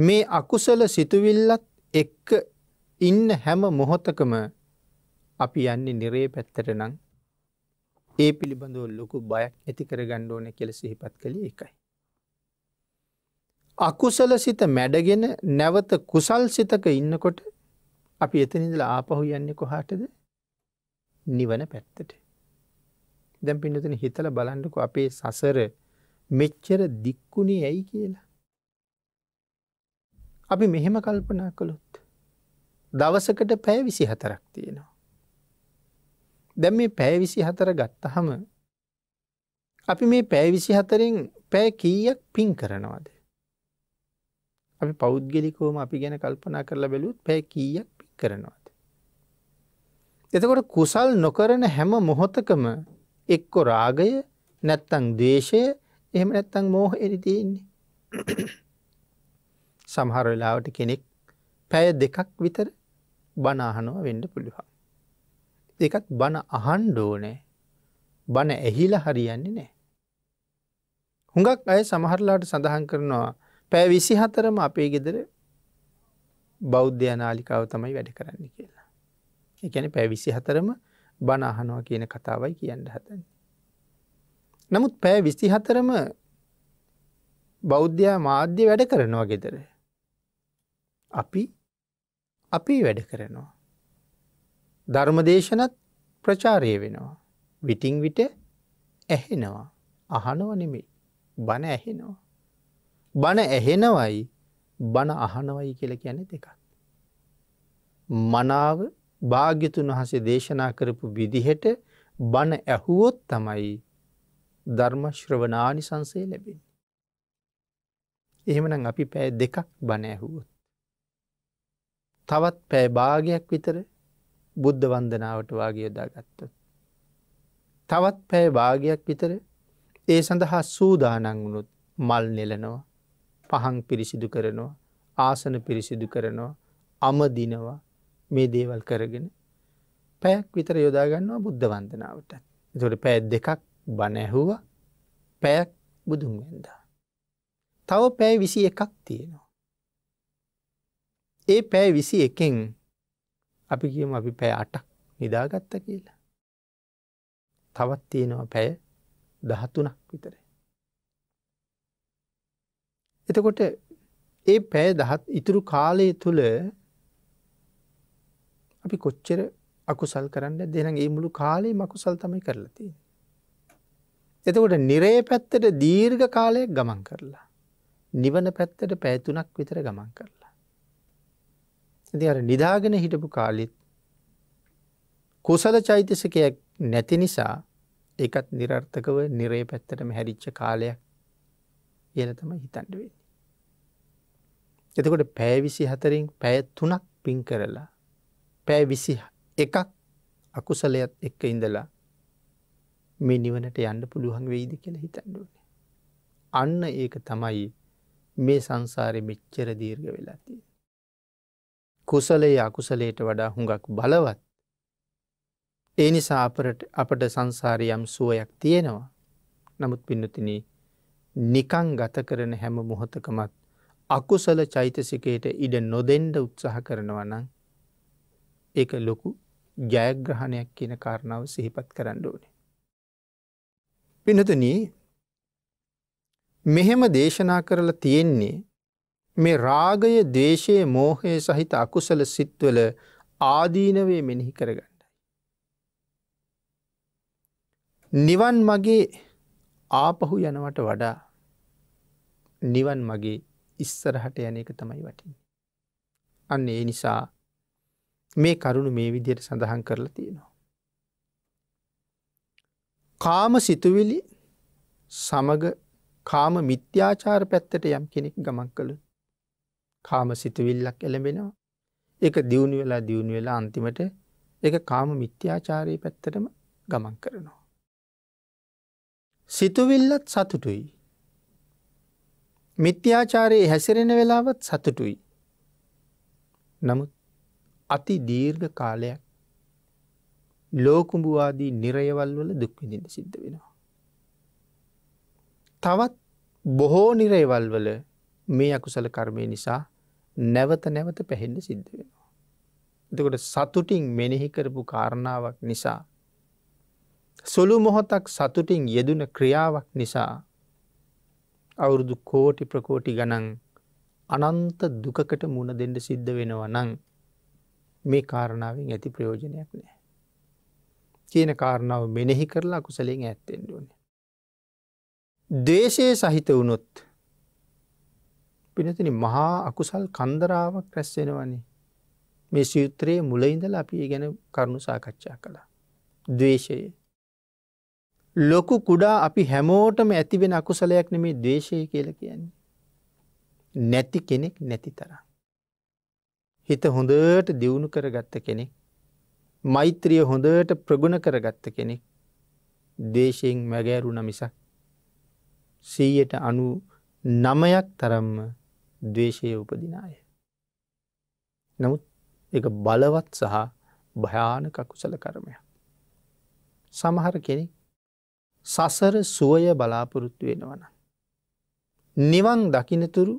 මේ අකුසල සිතුවිල්ලත් එක්ක ඉන්න හැම මොහොතකම අපි යන්නේ නිරේ පැත්තට නං ඒ පිළිබඳව ලොකු බයක් ඇති කර ගණ්ඩෝන කෙල සිහිපත් කළ එකයි. අකුසල සිත මැඩගෙන නැවත කුසල් සිතක ඉන්නකොට අපි එතනිදල ආපහු යන්නේ කොහටද නිවන පැත්තට. දැම් පිනතන හිතල බලන්ඩකු අපේ සසර මෙච්චර දික්කුණේ ඇයි කියලා. අපි මෙහෙම කල්පනා කළොත්. දවසකට පෑවිසි හතරක් තියෙනවා. දැම් මේ පෑවිසි හතර ගත්තහම අපි මේ පෑවිසි හතරෙන් පෑ කීයක් පින් කරනවාද. අපි පෞද්ගලිකෝම අපි ගැන කල්පනා කරලා බැලුත් පෑ කීයක් පින් කරනවාද. එතකොට කුසල් නොකරන හැම මොහොතකම එක්කො රාගය නැත්තං දේශය එහෙම නැත්තං මෝහරි තියෙන්නේ. සමහර වෙලාවට කෙනෙක් පැය දෙකක් විතර බනාහනව වෙන්ඩ පුළුවන්. දෙකත් බණ අහන්්ඩෝනෑ බණ ඇහිලා හරියන්නේ නෑ. හුඟක් අය සමහරලාට සඳහන් කරනවා පැෑ විසි හතරම අපේ ගෙදර බෞද්ධ නාලිකාව තමයි වැඩ කරන්න කියලා. එකැන පැවිසි හතරම බණ අහනවා කියන කතාවයි කියන්න හතන්නේ. නමුත් පෑ විස්ති හතරම බෞද්ධයා මාධ්‍ය වැඩ කරනවා ගෙදර. අපි අපි වැඩ කරනවා. ධර්මදේශනත් ප්‍රචාරය වෙනවා. විටිං විට ඇහෙනවා අහනව නෙමේ බණ ඇහෙනවා. බණ ඇහෙනවයි බණ අහනවයි කියල කියන දෙකත්. මනාව භාග්‍යතුන් වහසේ දේශනා කරපු විදිහට බණ ඇහුවොත් තමයි ධර්මශ්‍රවනානිසන්සේ ලැබෙන්. එහෙමනම් අපි පෑ දෙකක් බණෑහුවොත්. තවත් පෑ භාගයක් විතර බුද්ධ වන්දනාවට වගේ යොදාගත්තොත්. තවත් පැය භාගයක් විතර ඒ සඳහා සූදානං වුණුත් මල් නෙලනවා පහන් පිරිසිදු කරනවා ආසන පිරිසිදු කරනවා අමදිනවා මේ දේවල් කරගෙන පැයක් විතර යොදාගන්නවා බුද්ධ වන්දනාවට. තොට පැත් දෙකක් බනැහුව පැයක් බුදුන් වෙන්ද. තව පැෑ විසි එකක් තියෙනවා. ඒ පැෑ විසි එකෙන් අපි කියම අපි පැෑ අටක් නිදාගත්ත කියලා. තවත් තියෙනවා පැය දහතුනක් විතර. එතකොට ඒ පැය දහත් ඉතුරු කාලය තුළ අපි කොච්චර අකුසල් කරන්න දෙන ඒ මුළු කාලේ මකුසල් තමයි කරලතිී. එතකොට නිරේ පැත්තට දීර්ඝ කාලයක් ගමන් කරලා. නිවන පැත්තට පැතුනක් විතර ගමන් කරලා. ඇති අර නිදාගෙන හිටපු කාලිත් කුසල චෛතසකයක් නැති නිසා එකත් නිරර්ථකව නිරේ පැත්තටම හැරිච්ච කාලයක් යනතම හිතන්ඩ වෙන්නේ. එතකොට පෑවිසි හතරින් පැය තුනක් පින් කරලා පෑ විසි එකක් අකුසලයත් එක්ක ඉඳලා මේ නිවනට යන්න පුළුවන් වෙයිද කියලා හිතන්ඩුවන. අන්න ඒක තමයි මේ සංසාරය මෙච්චර දීර්ග වෙලාතිය. කුසලයේ අකුසලයට වඩා හුඟක් බලවත්. ඒ නිසා අපට අපට සංසාරයම් සුවයක් තියෙනවා. නමුත් පින්නතින නිකං ගත කරන හැම මොහොතකමත් අකුසල චෛතසිකයට ඉඩ නොදෙන්ඩ උත්සාහ කරනවා නම් ඒ ලොකු ජයග්‍රහණයක් කියන කාරණාව සිහිපත් කරන්න ඕනේ. පිනතුන මෙහෙම දේශනා කරලා තියෙන්නේ මේ රාගය දේශයේ මෝහය සහිත අකුසල සිත්වල ආදීනවේ මෙනෙහි කරගන්නයි. නිවන් මගේ ආපහු යනවට වඩා නිවන් මගේ ඉස්සරහට යන එක තමයි වටින්. අන්න ඒ නිසා මේ කරුණු මේ විදියට සඳහන් කරලා තියෙනවා. කාම සිතුවිලි සමග කාම මිත්‍යාචාර පැත්තට යම් කෙනෙක් ගමක් කළු. කාම සිතුවිල්ලක් එළඹෙනවා. එක දියුණු වෙලා දියුණු වෙලා අන්තිමට එක කාම මිත්‍යාචාරය පැත්තටම ගමන් කරනවා. සිතුවිල්ලත් සතුටුයි. මිත්‍යාචාරයේ හැසිරෙන වෙලාවත් සතුටුයි. නමුත් අති දීර්ඝ කාලයක් ලෝකුඹුවාදී නිරයවල් වල දුක්විඳින්න සිද්ධ වෙනවා. තවත් බොහෝ නිරේවල් වල මේ අකුසල කර්මය නිසා නැවත නැවත පැහෙන්න සිද්ධ වෙනවා. එතකොට සතුටින් මෙනෙහි කරපු කාරණාවක් නිසා. සොළු මොහොතක් සතුටින් යෙදුන ක්‍රියාවක් නිසා අවුරුදු කෝටි ප්‍රකෝටි ගනන් අනන්ත දුකකට මුණ දෙන්න සිද්ධ වෙනවා නං මේ කාරණාවෙන් ඇති ප්‍රයෝජනයක් නෑ. කියන කාරණාව මෙනෙහි කරලා කුසලෙන් ඇත්තෙන්ඩුවන. දේශය සහිත වුණොත් පිනතින මහා අකුසල් කන්දරාවක් රැස්වෙනවන්නේ මේ සියුත්‍රයේ මුලයිඳල අපි ගැන කරුණු සාකච්ඡා කළා. දේශයේ. ලොකු කුඩා අපි හැමෝටම ඇතිවෙන අකුසලයක් නෙමේ දේශය කියල කියන්නේ. නැති කෙනෙක් නැති තරම්. හිත හොඳට දියුණු කරගත්ත කෙනෙක් මෛත්‍රිය හොඳට ප්‍රගුණ කරගත්ත කෙනෙක් දේශයෙන් මැගෑරුණ මිසක් සීයට අනු නමයක් තරම්ම දේශය උපදිනාය. නමුත් එක බලවත් සහ භයානක කුසල කරමය. සමහර කෙනෙක් සසර සුවය බලාපොරොත්තු වෙනවන. නිවන් දකිනතුරු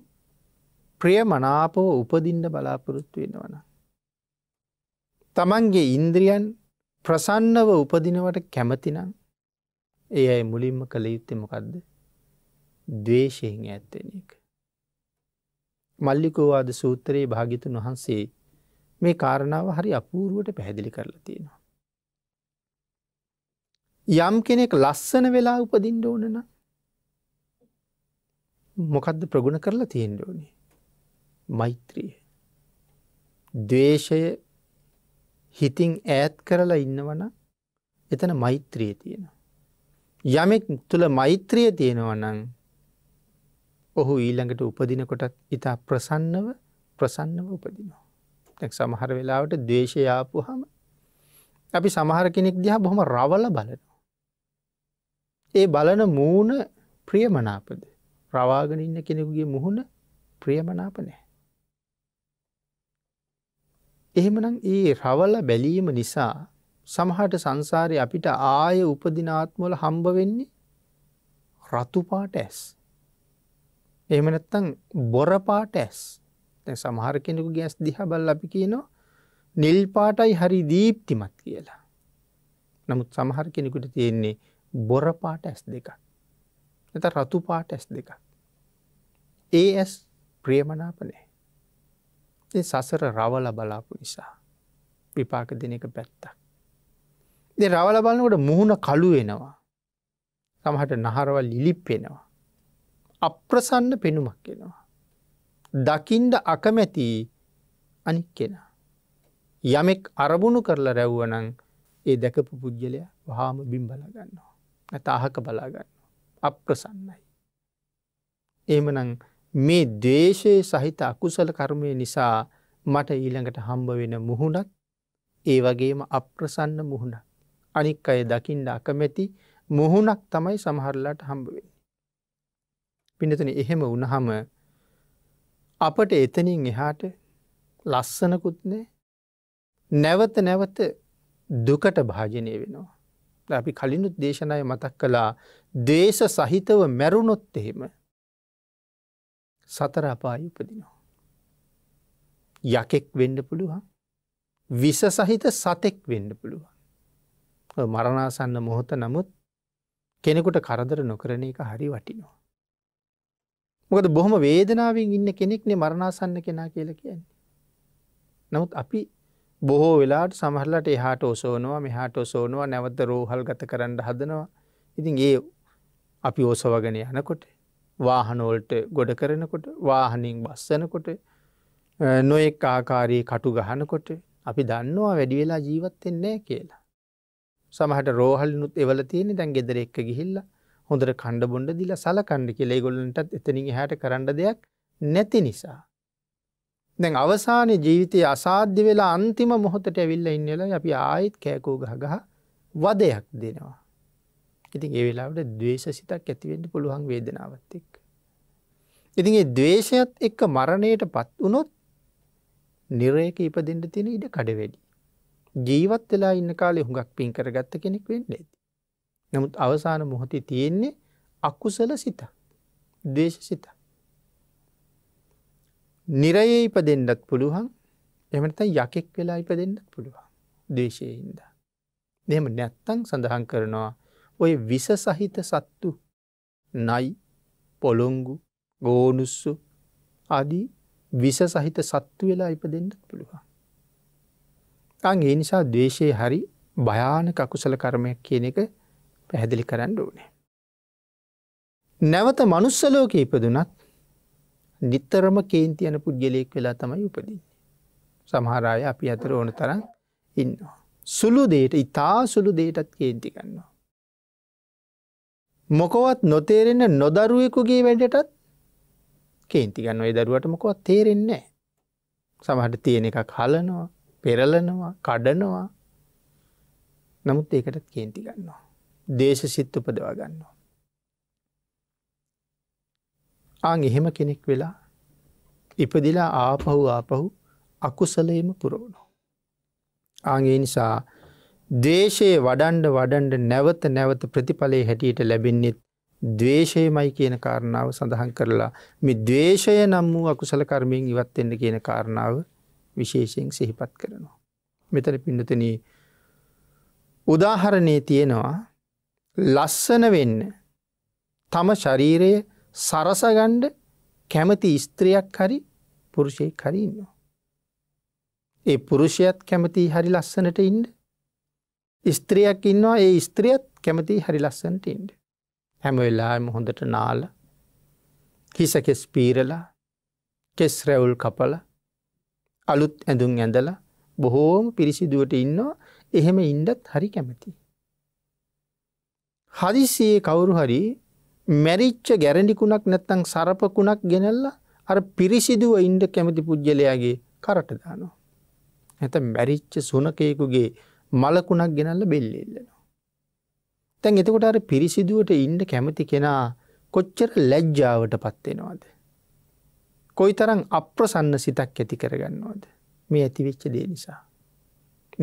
ප්‍රිය මනාපව උපදින්ට බලාපොරොත්තු වෙනවනම්. තමන්ගේ ඉන්ද්‍රියන් ප්‍රසන්නව උපදිනවට කැමතිනම් ඒ අයි මුලින්ම කළ යුත්තේ මොකක්ද දවේශයෙන් ඇත්තෙන එක. මල්ලිකෝවාද සූත්‍රයේ භාගිතුන් වහන්සේ මේ කාරණාව හරි අපූරුවට පැහැදිලි කරලා තියෙනවා. යම් කෙනෙක් ලස්සන වෙලා උපදින්ට ඕනන මොකක්ද ප්‍රගුණ කරලා තියෙන්ට ඕනේ මෛත්‍රිය දවේශය හිතින් ඈත් කරලා ඉන්නවන එතන මෛත්‍රිය තියෙන. යමෙක් තුළ මෛත්‍රිය තියෙනවනං ඔහු ඊළඟට උපදිනකොටත් ඉතා ප්‍රසන්නව ප්‍රසන්නව උපදිනවා. තැක් සමහර වෙලාවට දේශයාපු හම අපි සමහර කෙනෙක් දිහා බොහොම රවල බලනවා. ඒ බලන මූුණ ප්‍රියමනාපද රවාගෙන ඉන්න කෙනෙකුගේ මුහුණ ප්‍රියමනාප නෑ. එහෙමනම් ඒ රවල බැලීම නිසා සමහට සංසාරය අපිට ආය උපදිනාත්මොල හම්බ වෙන්නේ රතුපාට ඇස්. එහමනැත්තං බොරපාට ඇස් සමහර කෙනෙකු ගැස් දිහ බල් අපි කියනවා නිල්පාටයි හරි දීප්තිමත් කියලා. නමුත් සමහර කෙනෙකුට තියෙන්නේ බොරපාට ඇස් දෙක. එත රතුපාට ඇස් දෙක. ඒ ඇස් ප්‍රියමනාපනෑ. පස්සේ සසර රවල බලාපු නිසා. විපාක දෙන එක පැත්තක්. දෙ රවල බලන්නකොට මුහුණ කළු වෙනවා. සමහට නහරවල් ලිලිප්පෙනවා. අප්‍රසන්න පෙනුමක් කෙනවා. දකිින්ඩ අකමැති අනික් කෙන. යමෙක් අරබුණු කරලා රැව්වනං ඒ දැකපු පුද්ගලය වහාම බිම් බලගන්නවා. නැත අහක බලාගන්න. අප්‍රසන්නයි. ඒමනං මේ දේශයේ සහිත අකුසල කර්මය නිසා මට ඊළඟට හම්බ වෙන මුහුණත් ඒ වගේම අප්‍රසන්න මුහුණ. අනික් අය දකිින්ට අකමැති මුහුණක් තමයි සමහරලාට හම්බවෙන්න. පිනතන එහෙම උනහම අපට එතනින් එහාට ලස්සනකුත්නේ නැවත නැවත දුකට භාජනය වෙනවා. අපි කලිනුත් දේශනය මතක් කලා දේශ සහිතව මැරුණොත් එහෙම සතර අපාය උපදිනවා. යකෙක් වෙන්න පුළුවන් විස සහිත සතෙක් වෙන්න පුළුවන්. මරණාසන්න මොහොත නමුත් කෙනෙකුට කරදර නොකරන එක හරි වටිනවා. මොකද බොහොම වේදනාවෙන් ඉන්න කෙනෙක්නේ මරණාසන්න කෙනා කියල කියන්නේ. නමුත් අපි බොහෝ වෙලාට සමහරලට එහාට ඔසෝනවා මෙහාට ඔසෝනවා නැවත රෝහල් ගත කරන්න හදනවා. ඉතින් ඒ අපි ඕසවගෙන යනකොට වාහනෝල්ට ගොඩ කරනකොට වාහනින් බස්සනකොට නොයෙක් ආකාරයේ කටු ගහනකොට අපි දන්නවා වැඩි වෙලා ජීවත්වෙන්නේ කියලා. සමහට රෝහල්නුත් එවල තියෙන දැන් ගෙදර එක්ක ගිහිල්ල හොඳට කණ්ඩ බොන්ඩ දිල සලකණ්ඩ කියලේ ගොල්ලන්ටත් එතනින් හැට කරන්න දෙයක් නැති නිසා. දැන් අවසානය ජීවිතය අසාධ්‍ය වෙලා අන්තිම මොහොතට ඇවිල්ල ඉන්නලා අපි ආයිත් කෑකෝ ගහගහ වදයක් දෙනවා. ඉතින් ඒ වෙලාවට දවේශ සිතක් ඇතිවෙන්න පුළුවන් වේදනාවත් එක්. ඉතින් ඒ දවේශයත් එක්ක මරණයට පත් වනොත් නිරයක ඉපදෙන්ට තියෙන ඉඩ කඩවැඩි. ජීවත් වෙලා ඉන්න කාලෙ හුඟක් පින් කරගත්ත කෙනෙක් වෙන්න ඇති. නමුත් අවසාන මොහොතේ තියෙන්නේ අකුසල සිත දේශ සිත. නිරයේ ඉප දෙන්නත් පුළුවන් එමට යකෙක් වෙලා ඉප දෙන්නත් පුළුවන් දේශයහින්ද. දෙම නැත්තං සඳහන් කරනවා ඔය විස සහිත සත්තු නයි පොළොංගු ගෝනුස්සු අදී විස සහිත සත්තු වෙලා ඉප දෙන්න පුළුවන්. අං ඒ නිසා දේශය හරි භයාන කකුසල කර්මයක් කියන එක පැහැදිලි කරන්න ඕනේ. නැවත මනුස්සලෝක ඉපදුනත් නිත්තරම කේන්තියන පුද්ගලයෙක් වෙලා තමයි උපදින්නේ. සමහරාය අපි අතර ඕන තරන් ඉන්නවා. සුළු දේට ඉතා සුළු දේටත් කේන්තිකන්නවා. මොකවත් නොතේරෙන්න නොදරුවෙකුගේ වැඩටත් කේන්තිගන්න ඔය දරුවට මොකොත් තේරෙන්නේ. සමහට තියෙන එකක් හලනවා පෙරලනවා කඩනවා නමුත් ඒකටත් කේන්ති ගන්නවා. දේශ සිත් උපදවා ගන්නවා. ආං එහෙම කෙනෙක් වෙලා ඉපදිලා ආපහු ආපහු අකුසලේම පුරෝණෝ. ආගේ නිසා දේශයේ වඩන්ඩ වඩන්ඩ නැවත නැවත ප්‍රතිඵලේ හැටියට ලැබෙන්නෙත් දවේශයමයි කියන කාරණාව සඳහන් කරලා මෙ දවේශය නම් වූ අකුසල කර්මයෙන් ඉවත්වෙන්න කියන කාරණාව විශේෂයෙන් සිහිපත් කරනවා. මෙතන පිඩතන උදාහරණය තියෙනවා ලස්සන වෙන්න තම ශරීරය සරසගණ්ඩ කැමති ස්ත්‍රයක් හරි පුරුෂය කරීන්නවා. ඒ පුරුෂයත් කැමති හරි ලස්සනට ඉන්ඩ ස්ත්‍රියක් ඉන්නවා ඒ ස්ත්‍රියත් කැමති හරි ලස්සන්ට ඉන්ඩ. හැම වෙල්ලාම හොඳට නාල හිසකෙස් පීරලා කෙස් රැවුල් කපල අලුත් ඇඳුම් ඇඳල බොහෝම පිරිසිදුවට ඉන්නවා එහෙම ඉන්ඩත් හරි කැමති. හදිසියේ කවුරු හරි මැරිච්ච ගැරඩිකුණක් නැත්තං සරපකුණක් ගෙනල්ලා අර පිරිසිදුව ඉන්ඩ කැමති පුද්ගලයාගේ කරට දානවා. ඇත මැරිච්ච සුනකයෙකුගේ මලකුණක් ගෙනල්ල බෙල්ලෙල්ලනවා. තැන් එතකොට අර පිරිසිදුවට ඉන්ඩ කැමති කෙනා කොච්චර ලැජ්ජාවට පත්වෙනවාද. කොයි තරං අප්‍රසන්න සිතක් ඇති කරගන්නවාද මේ ඇතිවෙච්ච දේ නිසා.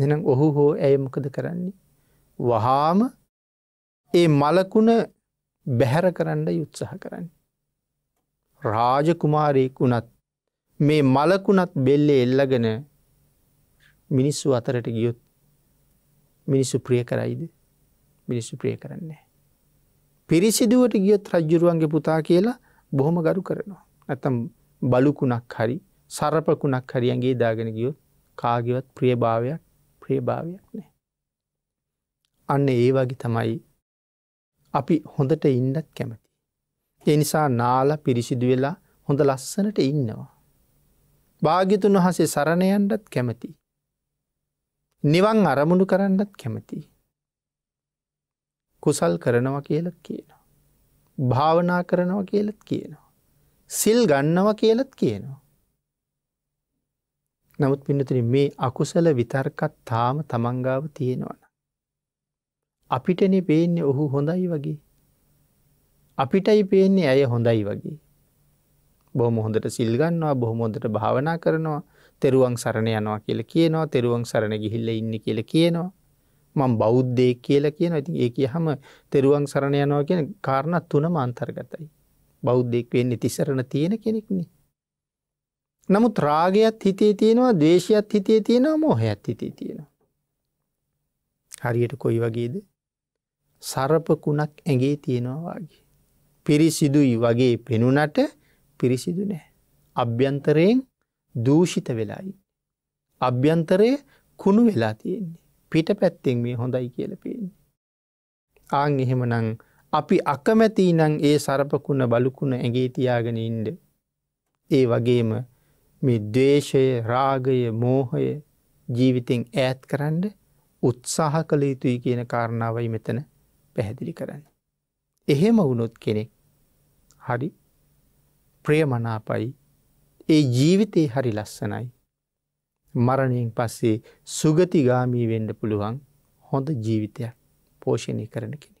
එනම් ඔහු හෝ ඇයමොකද කරන්නේ. වහාම ඒ මලකුණ බැහැර කරන්න යුත්සහ කරන්න. රාජකුමාරයෙක් වුණත් මේ මලකුණත් බෙල්ලෙ එල්ලගෙන මිනිස්සු අතරට ගියොත් මිනිස්සු ප්‍රිය කරයිද මිනිස්සු ප්‍රිය කරන්නේ. පිරිසිදුවට ගියොත් රජ්ජුරුවන්ගේ පුතා කියලා බොහොම ගරු කරනවා. ඇතම් බලුකුණක් හරි සරපකුණක් හරියන්ගේ දාගෙන ගියොත් කාගවත් ප්‍රියභාවයක් ප්‍රියභාවයක් නෑ. අන්න ඒ වගේ තමයි අපි හොඳට ඉන්නත් කැමති. එනිසා නාල පිරිසිදු වෙලා හොඳ ලස්සනට ඉන්නවා. භාගිතුන් වහසේ සරණයන්ටත් කැමති. නිවන් අරමුණු කරන්නත් කැමති. කුසල් කරනවා කියලත් කියනවා. භාවනා කරනවා කියලත් කියනවා. සිල් ගන්නවා කියලත් කියනවා. නමුත් පිනතුර මේ අකුසල විතර්කත් තාම තමන්ගාව තියෙනවන. අපිටන පේන්නේ ඔහු හොඳයි වගේ. අපිටයි පේන්නේ ඇය හොඳයි වගේ. බොහොම හොඳට සිල්ගන්නවා බොහොමොදට භාවනා කරනවා තෙරුවන් සරණ යනවා කියල කියනවා තෙරුවන් සරණ ගිහිල්ල ඉන්න කියල කියනවා මං බෞද්ධය කියලා කියන ඉතින් ඒ කිය හම තෙරුවන් සරණ යනවා කියන කාරණත් තුනම අන්තර්ගතයි. බෞද්ධෙක් වෙන්න තිසරණ තියෙන කෙනෙක්නේ. නමුත් රාගයත් හිතේ තියෙනවා දේශයත් හිතේ තියෙනවා මෝහයත් හිතේ තියෙනවා. හරියට කොයි වගේද සරපකුණක් ඇගේ තියෙනවා වගේ. පිරිසිදුයි වගේ පෙනුනට පිරිසිදු නෑ. අභ්‍යන්තරයෙන් දූෂිත වෙලායි. අභ්‍යන්තරයේ කුණු වෙලා තියෙන්නේ. පිට පැත්තෙන් මේ හොඳයි කියලපෙන්නේ. ආං එහෙමනං අපි අකමැති නං ඒ සරපකුණ බලුකුණ ඇගේ තියාගෙන ඉන්ඩ. ඒ වගේම මේ දේශය රාගය මෝහය ජීවිතෙන් ඈත් කරන්න උත්සාහ කළ යුතුයි කියන කාරණාවයි මෙතන පැහැදිලි කරන්න. එහෙම වුණොත් කෙනෙක් හරි ප්‍රියමනාපයි ඒ ජීවිතේ හරි ලස්සනයි. මරණයෙන් පස්සේ සුගතිගාමී වෙන්ඩ පුළුවන් හොඳ ජීවිතයක් පෝෂණය කරන කෙනෙ.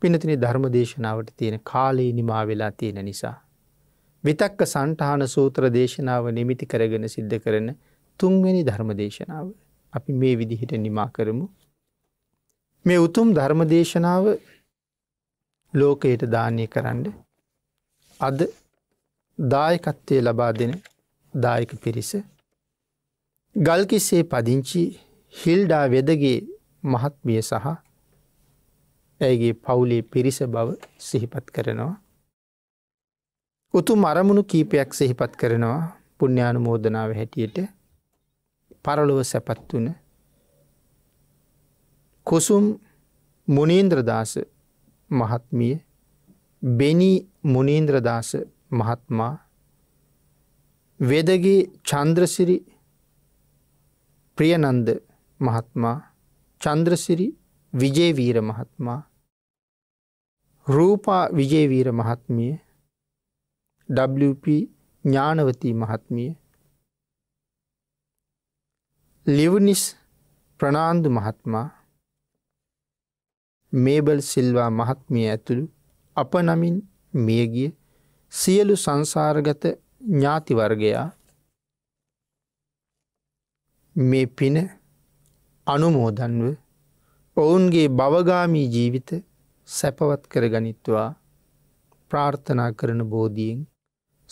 පිනතින ධර්ම දේශනාවට තියෙන කාලයේ නිමා වෙලා තියෙන නිසා. විතක්ක සන්ටහන සූත්‍ර දේශනාව නෙමිති කරගෙන සිද්ධ කරන තුන්වැනි ධර්ම දේශනාව අපි මේ විදිහිට නිමා කරමු. මේ උතුම් ධර්ම දේශනාව ලෝකයට දානය කරන්න අද දායකත්වය ලබා දෙන දායක පිරිස ගල්කිස්සේ පදිංචි හිල්ඩා වෙදගේ මහත්මිය සහ ඇගේ පවුලේ පිරිස බව සිහිපත් කරනවා. උතු මරමුණු කීපයක් සිහිපත් කරනවා පුුණ්‍යානු මෝදනාව හැටියට පරලොව සැපත් වන කුසුම් මුනේන්ද්‍රදාස මහත්මිය බෙනී මුනේන්ද්‍රදාස මහත්මා වෙදගේ චන්ද්‍රසිරි ප්‍රියනන්ද මහත්මා චන්ද්‍රසිරි විජේවීර මහත්මා රූපා විජේවීර මහත්මිය WP ඥානවතී මහත්මිය ලිවනිස් ප්‍රනාන්දු මහත්මා මේබල් සිල්වා මහත්මිය ඇතුළු අප නමින් මියගිය සියලු සංසාරගත ඥාති වර්ගයා මේ පින අනුමෝදන්ව ඔවුන්ගේ බවගාමී ජීවිත සැපවත් කරගනිත්වා ප්‍රාර්ථනා කරන බෝධීෙන්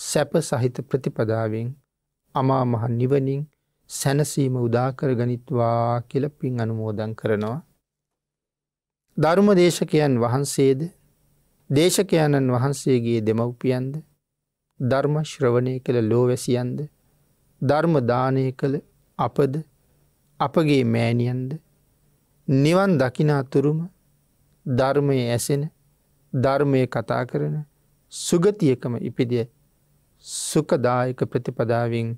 සැප සහිත ප්‍රතිපදාවෙන් අමා මහ නිවනින් සැනසීම උදාකර ගනිත්වා කියල පින් අනුමෝදන් කරනවා. ධර්ම දේශකයන් වහන්සේද දේශකයණන් වහන්සේගේ දෙමව්පියන්ද ධර්ම ශ්‍රවණය කළ ලෝවැසියන්ද ධර්ම දානය කළ අපද අපගේ මෑණියන්ද නිවන් දකිනාතුරුම ධර්මය ඇසෙන ධර්මය කතා කරන සුගතියකම ඉපිදිය සුකදායක ප්‍රතිපදාවෙන්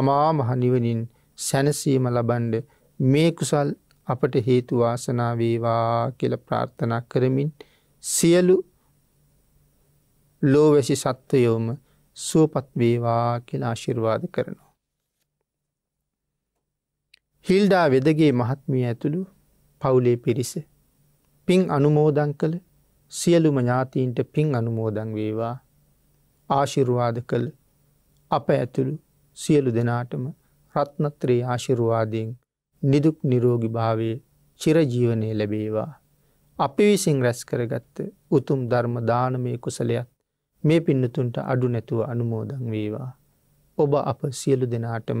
අමාමහනිවනින් සැනසීම ලබන්ඩ මේ කුසල් අපට හේතු වාසනාවේවා කියල ප්‍රාර්ථනා කරමින් සියලු ලෝවැසි සත්වයෝම සුවපත් වේවා කියලා ආශිර්වාද කරනවා. හිල්ඩා වෙදගේ මහත්මිය ඇතුළු පවුලේ පිරිස. පින් අනුමෝදං කළ සියලුම ඥාතීන්ට පින් අනුමෝදං වේවා ආශිරුවාද කළ අප ඇතුළු සියලු දෙනාටම රත්නත්‍රයේ ආශිරුවාදයෙන් නිදුක් නිරෝගි භාවයේ චිරජීවනය ලැබේවා. අපි විසින් රැස් කරගත්ත උතුම් ධර්ම දානමය කුසලයක් මේ පින්නතුන්ට අඩු නැතුව අනුමෝදන් වේවා. ඔබ අප සියලු දෙනාටම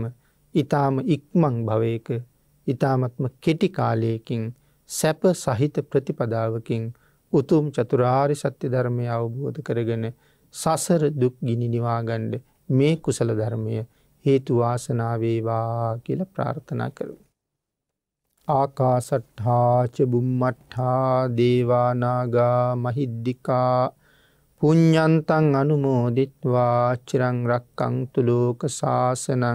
ඉතාම ඉක්මං භවයක ඉතාමත්ම කෙටි කාලයකින් සැප සහිත ප්‍රතිපදාවකින් උතුම් චතුරාරි සත්‍ය ධර්මය අවබෝධ කරගෙන සසර දුක් ගිනි නිවාගණ්ඩ මේ කුසල ධර්මය හේතුවාසනාවේවා කියල ප්‍රාර්ථනා කරු. ආකා සට්හාච බුම්මට්හා දේවානාගා මහිද්දිිකා පුඤ්ඥන්තන් අනුමෝදිත්වා චිරං රක්කංතු ලෝක සාසනං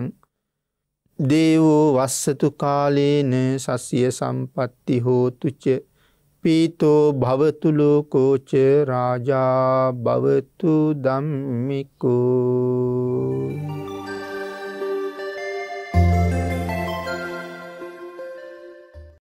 දේවෝ වස්සතු කාලේන සසිය සම්පත්ති හෝතුච පීතෝ භවතුලෝකෝච රාජා භවතු දම්මිකෝ